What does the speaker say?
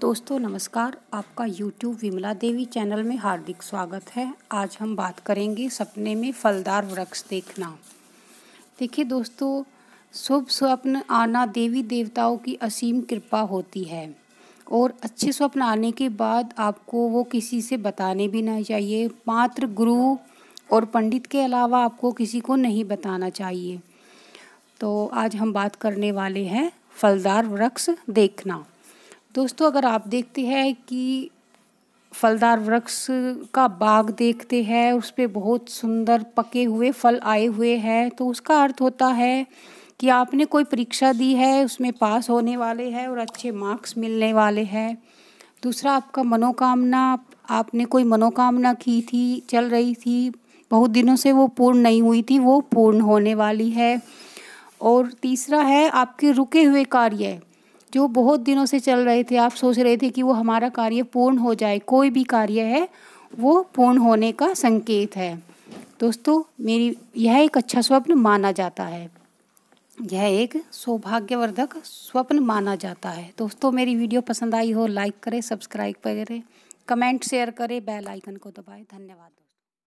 दोस्तों नमस्कार आपका YouTube विमला देवी चैनल में हार्दिक स्वागत है आज हम बात करेंगे सपने में फलदार वृक्ष देखना देखिए दोस्तों शुभ स्वप्न आना देवी देवताओं की असीम कृपा होती है और अच्छे स्वप्न आने के बाद आपको वो किसी से बताने भी नहीं चाहिए मात्र गुरु और पंडित के अलावा आपको किसी को नहीं बताना चाहिए तो आज हम बात करने वाले हैं फलदार वृक्ष देखना दोस्तों अगर आप देखते हैं कि फलदार वृक्ष का बाग देखते हैं उस पर बहुत सुंदर पके हुए फल आए हुए हैं तो उसका अर्थ होता है कि आपने कोई परीक्षा दी है उसमें पास होने वाले हैं और अच्छे मार्क्स मिलने वाले हैं दूसरा आपका मनोकामना आपने कोई मनोकामना की थी चल रही थी बहुत दिनों से वो पूर्ण नहीं हुई थी वो पूर्ण होने वाली है और तीसरा है आपके रुके हुए कार्य जो बहुत दिनों से चल रहे थे आप सोच रहे थे कि वो हमारा कार्य पूर्ण हो जाए कोई भी कार्य है वो पूर्ण होने का संकेत है दोस्तों मेरी यह एक अच्छा स्वप्न माना जाता है यह एक सौभाग्यवर्धक स्वप्न माना जाता है दोस्तों मेरी वीडियो पसंद आई हो लाइक करें सब्सक्राइब करें कमेंट शेयर करें बेल आइकन को दबाएं धन्यवाद